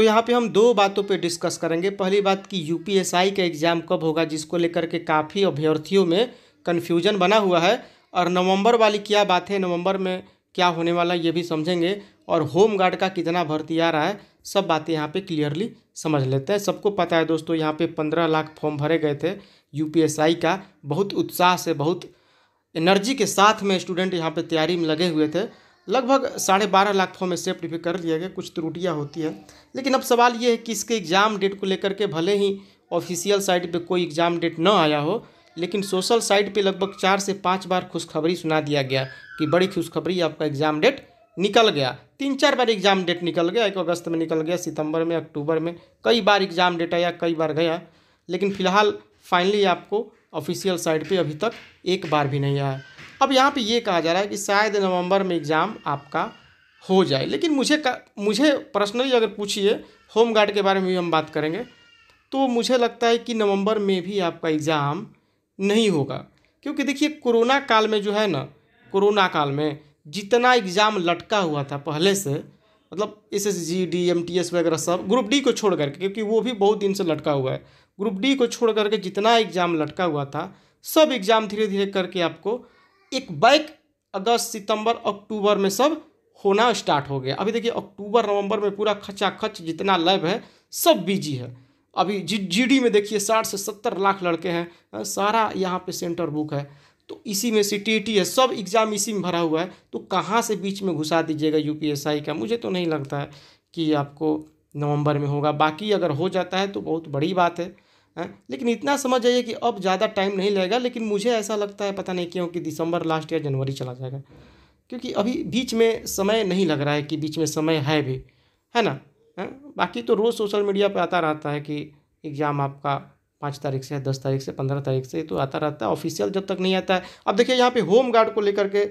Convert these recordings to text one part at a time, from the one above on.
तो यहाँ पे हम दो बातों पे डिस्कस करेंगे पहली बात कि यूपीएसआई का एग्ज़ाम कब होगा जिसको लेकर के काफ़ी अभ्यर्थियों में कन्फ्यूजन बना हुआ है और नवंबर वाली क्या बात है नवंबर में क्या होने वाला ये भी समझेंगे और होम गार्ड का कितना भर्ती आ रहा है सब बातें यहाँ पे क्लियरली समझ लेते हैं सबको पता है दोस्तों यहाँ पे पंद्रह लाख फॉर्म भरे गए थे यूपीएसआई का बहुत उत्साह से बहुत एनर्जी के साथ में स्टूडेंट यहाँ पे तैयारी में लगे हुए थे लगभग साढ़े बारह लाख फॉर्म एक्सेप्ट भी कर लिया गया कुछ त्रुटियाँ होती है लेकिन अब सवाल ये है कि इसके एग्ज़ाम डेट को लेकर के भले ही ऑफिशियल साइट पे कोई एग्ज़ाम डेट ना आया हो लेकिन सोशल साइट पे लगभग चार से पाँच बार खुशखबरी सुना दिया गया कि बड़ी खुशखबरी आपका एग्ज़ाम डेट निकल गया तीन चार बार एग्ज़ाम डेट निकल गया एक अगस्त में निकल गया सितंबर में अक्टूबर में कई बार एग्ज़ाम डेट आया कई बार गया लेकिन फ़िलहाल फाइनली आपको ऑफिशियल साइट पे अभी तक एक बार भी नहीं आया अब यहाँ पे ये कहा जा रहा है कि शायद नवंबर में एग्ज़ाम आपका हो जाए लेकिन मुझे का, मुझे पर्सनली अगर पूछिए होम गार्ड के बारे में भी हम बात करेंगे तो मुझे लगता है कि नवंबर में भी आपका एग्ज़ाम नहीं होगा क्योंकि देखिए कोरोना काल में जो है ना कोरोना काल में जितना एग्ज़ाम लटका हुआ था पहले से मतलब S S G D M T S वगैरह सब ग्रुप डी को छोड़ करके क्योंकि वो भी बहुत दिन से लटका हुआ है ग्रुप डी को छोड़ करके जितना एग्ज़ाम लटका हुआ था सब एग्ज़ाम धीरे धीरे करके आपको एक बैक अगस्त सितंबर अक्टूबर में सब होना स्टार्ट हो गया अभी देखिए अक्टूबर नवंबर में पूरा खचाखच जितना लैब है सब बिजी है अभी जी जीडी में देखिए साठ से सत्तर लाख लड़के हैं सारा यहाँ पे सेंटर बुक है तो इसी में सी टी है सब एग्ज़ाम इसी में भरा हुआ है तो कहाँ से बीच में घुसा दीजिएगा यू का मुझे तो नहीं लगता है कि आपको नवंबर में होगा बाकी अगर हो जाता है तो बहुत बड़ी बात है है लेकिन इतना समझ जाइए कि अब ज़्यादा टाइम नहीं लगेगा लेकिन मुझे ऐसा लगता है पता नहीं क्यों कि दिसंबर लास्ट या जनवरी चला जाएगा क्योंकि अभी बीच में समय नहीं लग रहा है कि बीच में समय है भी है ना है? बाकी तो रोज़ सोशल मीडिया पर आता रहता है कि एग्ज़ाम आपका पाँच तारीख से दस तारीख से पंद्रह तारीख से तो आता रहता है ऑफिशियल जब तक नहीं आता है अब देखिए यहाँ पे होम गार्ड को लेकर के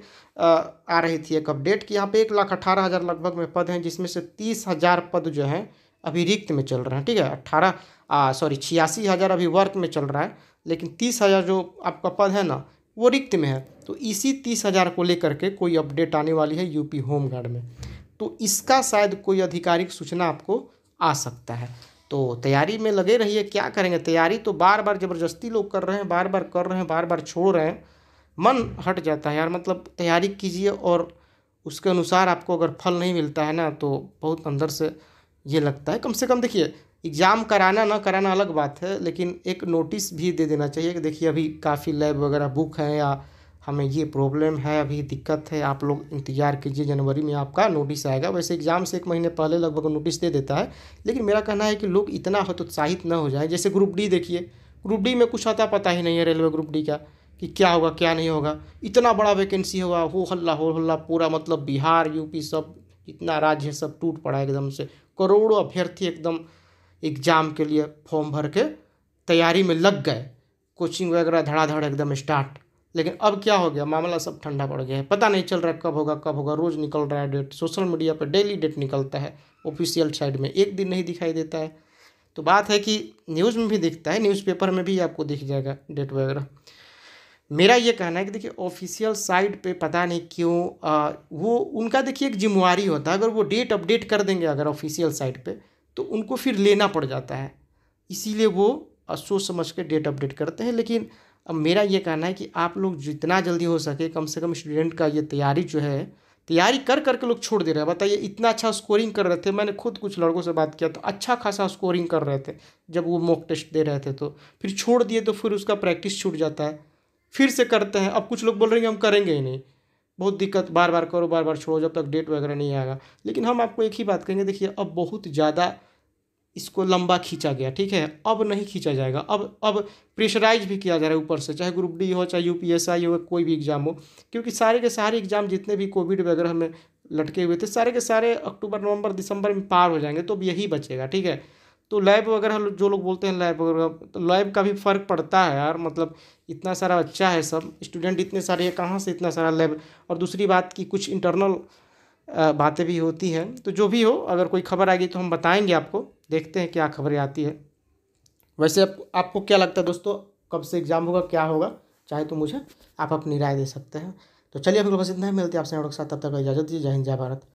आ, आ रही थी एक अपडेट कि यहाँ पे एक लाख अठारह हज़ार लगभग में पद हैं जिसमें से तीस हज़ार पद जो हैं अभी रिक्त में चल रहा है ठीक है अट्ठारह सॉरी छियासी हज़ार अभी वर्क में चल रहा है लेकिन तीस हज़ार जो आपका पद है ना वो रिक्त में है तो इसी तीस हज़ार को लेकर के कोई अपडेट आने वाली है यूपी होमगार्ड में तो इसका शायद कोई आधिकारिक सूचना आपको आ सकता है तो तैयारी में लगे रहिए क्या करेंगे तैयारी तो बार बार ज़बरदस्ती लोग कर रहे हैं बार बार कर रहे हैं बार बार छोड़ रहे हैं मन हट जाता है यार मतलब तैयारी कीजिए और उसके अनुसार आपको अगर फल नहीं मिलता है ना तो बहुत अंदर से ये लगता है कम से कम देखिए एग्ज़ाम कराना ना कराना अलग बात है लेकिन एक नोटिस भी दे देना चाहिए कि देखिए अभी काफ़ी लैब वगैरह बुक है या हमें ये प्रॉब्लम है अभी दिक्कत है आप लोग इंतज़ार कीजिए जनवरी में आपका नोटिस आएगा वैसे एग्ज़ाम से एक महीने पहले लगभग नोटिस दे देता है लेकिन मेरा कहना है कि लोग इतना हतोत्साहित न ना हो जाए जैसे ग्रुप डी देखिए ग्रुप डी में कुछ आता पता ही नहीं है रेलवे ग्रुप डी का कि क्या होगा क्या नहीं होगा इतना बड़ा वैकेंसी होगा हो हल्ला हो हल्ला पूरा मतलब बिहार यूपी सब इतना राज्य सब टूट पड़ा एकदम से करोड़ों अभ्यर्थी एकदम एग्जाम के लिए फॉर्म भर के तैयारी में लग गए कोचिंग वगैरह धड़ाधड़ एकदम स्टार्ट लेकिन अब क्या हो गया मामला सब ठंडा पड़ गया है पता नहीं चल रहा कब होगा कब होगा रोज़ निकल रहा है डेट सोशल मीडिया पर डेली डेट निकलता है ऑफिशियल साइड में एक दिन नहीं दिखाई देता है तो बात है कि न्यूज़ में भी दिखता है न्यूज़पेपर में भी आपको दिख जाएगा डेट वगैरह मेरा ये कहना है कि देखिए ऑफिशियल साइट पे पता नहीं क्यों आ, वो उनका देखिए एक जिम्मेवारी होता है अगर वो डेट अपडेट कर देंगे अगर ऑफिशियल साइट पे तो उनको फिर लेना पड़ जाता है इसीलिए वो सोच समझ के डेट अपडेट करते हैं लेकिन अब मेरा ये कहना है कि आप लोग जितना जल्दी हो सके कम से कम स्टूडेंट का ये तैयारी जो है तैयारी कर करके लोग छोड़ दे रहे हैं बताइए इतना अच्छा स्कोरिंग कर रहे थे मैंने खुद कुछ लड़कों से बात किया तो अच्छा खासा स्कोरिंग कर रहे थे जब वो मॉक टेस्ट दे रहे थे तो फिर छोड़ दिए तो फिर उसका प्रैक्टिस छूट जाता है फिर से करते हैं अब कुछ लोग बोल रहे हैं हम करेंगे ही नहीं बहुत दिक्कत बार बार करो बार बार छोड़ो जब तक डेट वगैरह नहीं आएगा लेकिन हम आपको एक ही बात कहेंगे देखिए अब बहुत ज़्यादा इसको लंबा खींचा गया ठीक है अब नहीं खींचा जाएगा अब अब प्रेशराइज भी किया जा रहा है ऊपर से चाहे ग्रुप डी हो चाहे यू पी एस आई हो कोई भी एग्ज़ाम हो क्योंकि सारे के सारे एग्ज़ाम जितने भी कोविड वगैरह में लटके हुए थे सारे के सारे अक्टूबर नवंबर दिसंबर में पार हो जाएंगे तो अब यही बचेगा ठीक है तो लैब वगैरह जो लोग बोलते हैं लैब वगैरह तो लैब का भी फ़र्क पड़ता है यार मतलब इतना सारा अच्छा है सब स्टूडेंट इतने सारे हैं कहाँ से इतना सारा लैब और दूसरी बात की कुछ इंटरनल बातें भी होती हैं तो जो भी हो अगर कोई खबर आ गई तो हम बताएंगे आपको देखते हैं क्या खबरें आती है वैसे आप, आपको क्या लगता है दोस्तों कब से एग्ज़ाम होगा क्या होगा चाहे तो मुझे आप अपनी राय दे सकते हैं तो चलिए अभी बस इतना ही मिलती है आपसे के साथ तब तक इजाज़त दीजिए जय हिंद जय भारत